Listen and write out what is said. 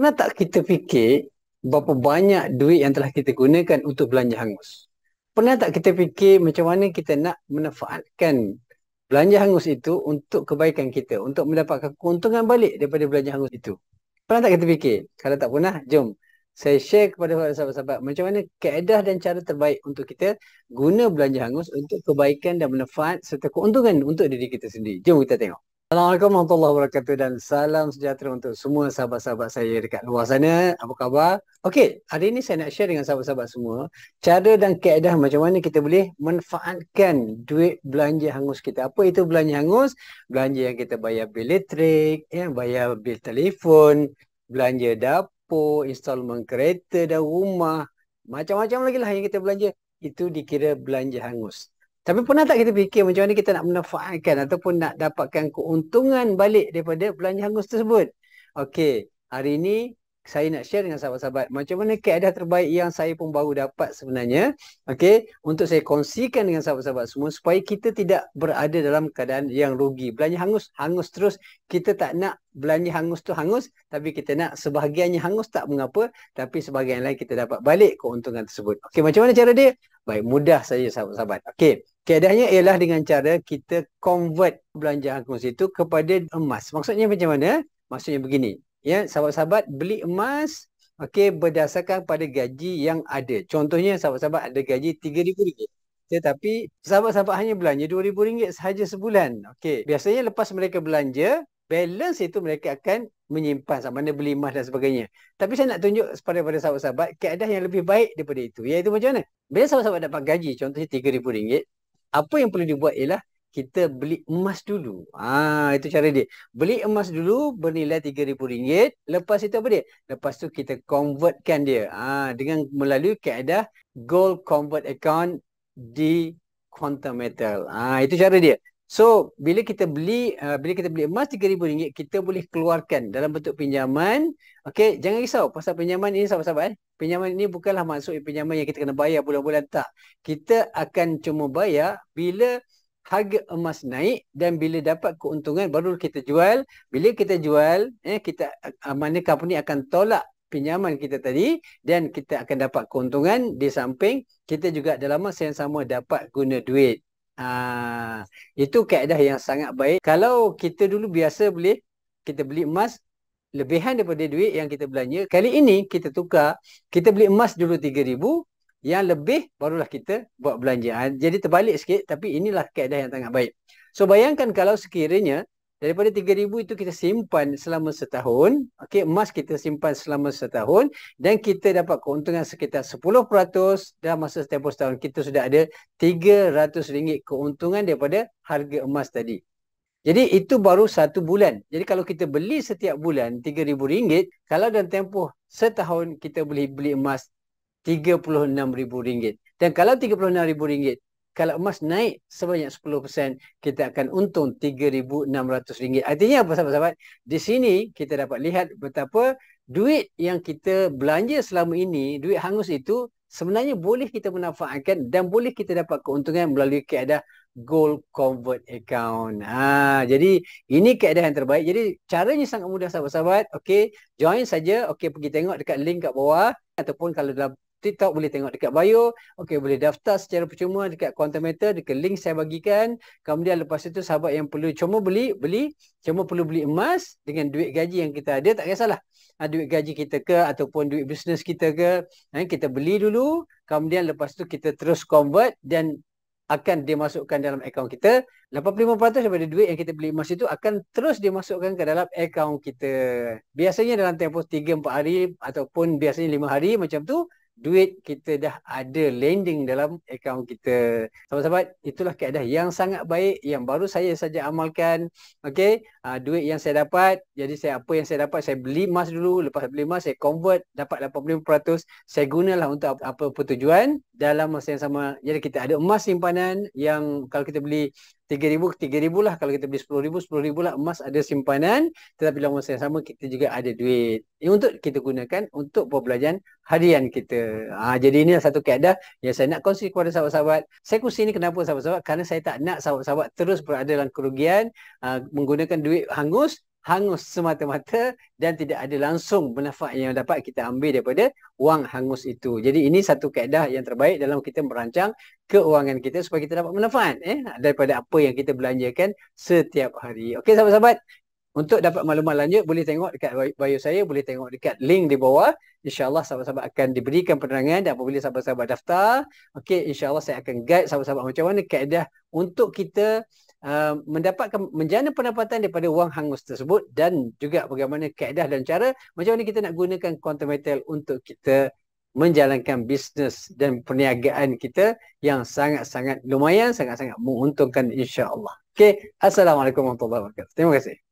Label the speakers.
Speaker 1: pernah tak kita fikir berapa banyak duit yang telah kita gunakan untuk belanja hangus? Pernah tak kita fikir macam mana kita nak menafaatkan belanja hangus itu untuk kebaikan kita, untuk mendapatkan keuntungan balik daripada belanja hangus itu? Pernah tak kita fikir? Kalau tak pernah, jom saya share kepada sahabat-sahabat macam mana keedah dan cara terbaik untuk kita guna belanja hangus untuk kebaikan dan manfaat serta keuntungan untuk diri kita sendiri. Jom kita tengok. Assalamualaikum warahmatullahi wabarakatuh dan salam sejahtera untuk semua sahabat-sahabat saya dekat luar sana. Apa khabar? Okey, hari ini saya nak share dengan sahabat-sahabat semua cara dan keadaan macam mana kita boleh manfaatkan duit belanja hangus kita. Apa itu belanja hangus? Belanja yang kita bayar bil elektrik, ya, bayar bil telefon, belanja dapur, installment kereta dan rumah. Macam-macam lagi lah yang kita belanja. Itu dikira belanja hangus. Tapi pernah tak kita fikir macam mana kita nak menafaatkan ataupun nak dapatkan keuntungan balik daripada belanja hangus tersebut? Okey, hari ini saya nak share dengan sahabat-sahabat macam mana keadaan terbaik yang saya pun baru dapat sebenarnya okey untuk saya kongsikan dengan sahabat-sahabat semua supaya kita tidak berada dalam keadaan yang rugi belanja hangus hangus terus kita tak nak belanja hangus tu hangus tapi kita nak sebahagiannya hangus tak mengapa tapi sebahagian lain kita dapat balik keuntungan tersebut okey macam mana cara dia baik mudah saja sahabat-sahabat okey keadaannya ialah dengan cara kita convert belanja hangus itu kepada emas maksudnya macam mana maksudnya begini ya sahabat-sahabat beli emas okey berdasarkan pada gaji yang ada contohnya sahabat-sahabat ada gaji RM3000 tetapi sahabat-sahabat hanya belanja RM2000 sahaja sebulan okey biasanya lepas mereka belanja balance itu mereka akan menyimpan sama ada beli emas dan sebagainya. Tapi saya nak tunjuk kepada pada sahabat-sahabat keadaan yang lebih baik daripada itu. Ya, itu macam mana? Bila sahabat-sahabat dapat gaji contohnya RM3,000, apa yang perlu dibuat ialah kita beli emas dulu. Ah itu cara dia. Beli emas dulu bernilai RM3000, lepas itu apa dia? Lepas tu kita convertkan dia. Ah dengan melalui keadaan gold convert account di Quantum Metal. Ah itu cara dia. So bila kita beli uh, bila kita beli emas RM3000 kita boleh keluarkan dalam bentuk pinjaman. Okay, jangan risau pasal pinjaman ini sahabat-sahabat eh. Pinjaman ini bukanlah maksud pinjaman yang kita kena bayar bulan-bulan tak. Kita akan cuma bayar bila harga emas naik dan bila dapat keuntungan baru kita jual bila kita jual eh kita eh, mana company akan tolak pinjaman kita tadi dan kita akan dapat keuntungan di samping kita juga dalam masa yang sama dapat guna duit ha, itu keadaan yang sangat baik kalau kita dulu biasa boleh kita beli emas lebihan daripada duit yang kita belanja kali ini kita tukar kita beli emas dulu yang lebih barulah kita buat belanjaan. Jadi terbalik sikit tapi inilah keadaan yang sangat baik. So bayangkan kalau sekiranya daripada 3000 itu kita simpan selama setahun, okey emas kita simpan selama setahun dan kita dapat keuntungan sekitar 10% dalam masa tempoh setahun kita sudah ada RM300 keuntungan daripada harga emas tadi. Jadi itu baru satu bulan. Jadi kalau kita beli setiap bulan RM3,000, kalau dalam tempoh setahun kita boleh beli emas RM36,000. Dan kalau RM36,000, kalau emas naik sebanyak 10%, kita akan untung RM3,600. Artinya apa sahabat-sahabat? Di sini kita dapat lihat betapa duit yang kita belanja selama ini, duit hangus itu sebenarnya boleh kita manfaatkan dan boleh kita dapat keuntungan melalui keadaan gold convert account. Ha, jadi ini keadaan yang terbaik. Jadi caranya sangat mudah sahabat-sahabat. Okey, join saja. Okey, pergi tengok dekat link kat bawah ataupun kalau dalam TikTok boleh tengok dekat bio. Okey boleh daftar secara percuma dekat Quantum Meter dekat link saya bagikan. Kemudian lepas itu sahabat yang perlu cuma beli, beli. Cuma perlu beli emas dengan duit gaji yang kita ada tak kisahlah. Ha, duit gaji kita ke ataupun duit bisnes kita ke. Ha, kita beli dulu. Kemudian lepas itu kita terus convert dan akan dimasukkan dalam akaun kita. 85% daripada duit yang kita beli emas itu akan terus dimasukkan ke dalam akaun kita. Biasanya dalam tempoh 3-4 hari ataupun biasanya 5 hari macam tu duit kita dah ada lending dalam akaun kita. Sahabat-sahabat, itulah keadaan yang sangat baik yang baru saya saja amalkan. Okey, uh, duit yang saya dapat jadi saya apa yang saya dapat saya beli emas dulu lepas beli emas saya convert dapat 85% saya gunalah untuk apa apa tujuan dalam masa yang sama jadi kita ada emas simpanan yang kalau kita beli 3000 3000 lah kalau kita beli 10000 10000 lah emas ada simpanan tetapi dalam masa yang sama kita juga ada duit ini untuk kita gunakan untuk perbelanjaan harian kita. Ha, jadi ini satu keadaan yang saya nak kongsi kepada sahabat-sahabat. Saya kongsi ini kenapa sahabat-sahabat? Kerana saya tak nak sahabat-sahabat terus berada dalam kerugian uh, menggunakan duit duit hangus hangus semata-mata dan tidak ada langsung manfaat yang dapat kita ambil daripada wang hangus itu. Jadi ini satu kaedah yang terbaik dalam kita merancang keuangan kita supaya kita dapat manfaat eh daripada apa yang kita belanjakan setiap hari. Okey sahabat-sahabat, untuk dapat maklumat lanjut boleh tengok dekat bio saya, boleh tengok dekat link di bawah. Insya-Allah sahabat-sahabat akan diberikan penerangan dan apabila sahabat-sahabat daftar, okey insya-Allah saya akan guide sahabat-sahabat macam mana kaedah untuk kita uh, mendapatkan menjana pendapatan daripada wang hangus tersebut dan juga bagaimana kaedah dan cara macam mana kita nak gunakan quantum metal untuk kita menjalankan bisnes dan perniagaan kita yang sangat-sangat lumayan, sangat-sangat menguntungkan insya-Allah. Okey, assalamualaikum warahmatullahi wabarakatuh. Terima kasih.